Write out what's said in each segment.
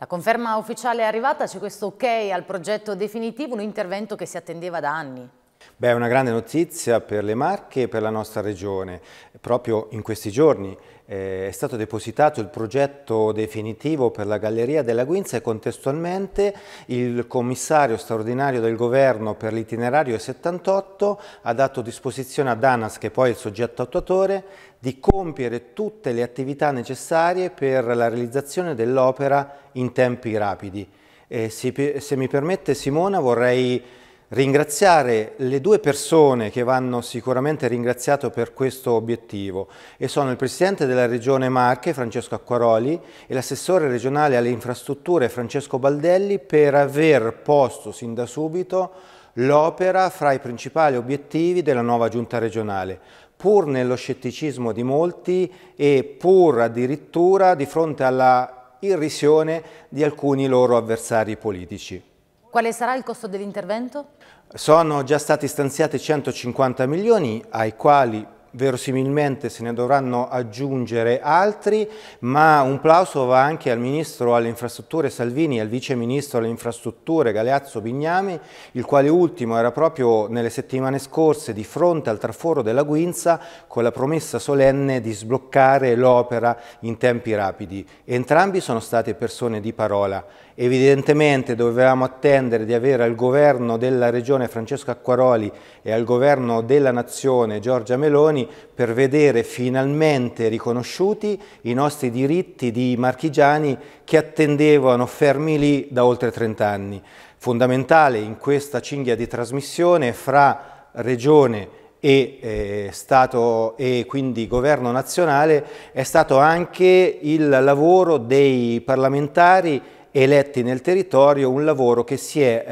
La conferma ufficiale è arrivata, c'è questo ok al progetto definitivo, un intervento che si attendeva da anni. Beh, è una grande notizia per le Marche e per la nostra regione. Proprio in questi giorni eh, è stato depositato il progetto definitivo per la Galleria della Guinza e contestualmente il commissario straordinario del governo per l'itinerario 78 ha dato disposizione ad ANAS, che poi è il soggetto attuatore, di compiere tutte le attività necessarie per la realizzazione dell'opera in tempi rapidi. Eh, se mi permette Simona vorrei ringraziare le due persone che vanno sicuramente ringraziato per questo obiettivo e sono il Presidente della Regione Marche, Francesco Acquaroli, e l'assessore regionale alle infrastrutture, Francesco Baldelli, per aver posto sin da subito l'opera fra i principali obiettivi della nuova giunta regionale, pur nello scetticismo di molti e pur addirittura di fronte alla irrisione di alcuni loro avversari politici. Quale sarà il costo dell'intervento? Sono già stati stanziati 150 milioni ai quali verosimilmente se ne dovranno aggiungere altri, ma un plauso va anche al Ministro alle Infrastrutture Salvini e al Vice Ministro alle Infrastrutture Galeazzo Bignami, il quale ultimo era proprio nelle settimane scorse di fronte al traforo della Guinza con la promessa solenne di sbloccare l'opera in tempi rapidi. Entrambi sono state persone di parola. Evidentemente dovevamo attendere di avere al governo della Regione Francesco Acquaroli e al governo della Nazione Giorgia Meloni elezioni per vedere finalmente riconosciuti i nostri diritti di marchigiani che attendevano fermi lì da oltre 30 anni. Fondamentale in questa cinghia di trasmissione fra regione e eh, Stato e quindi governo nazionale è stato anche il lavoro dei parlamentari eletti nel territorio, un lavoro che si è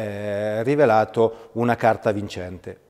eh, rivelato una carta vincente.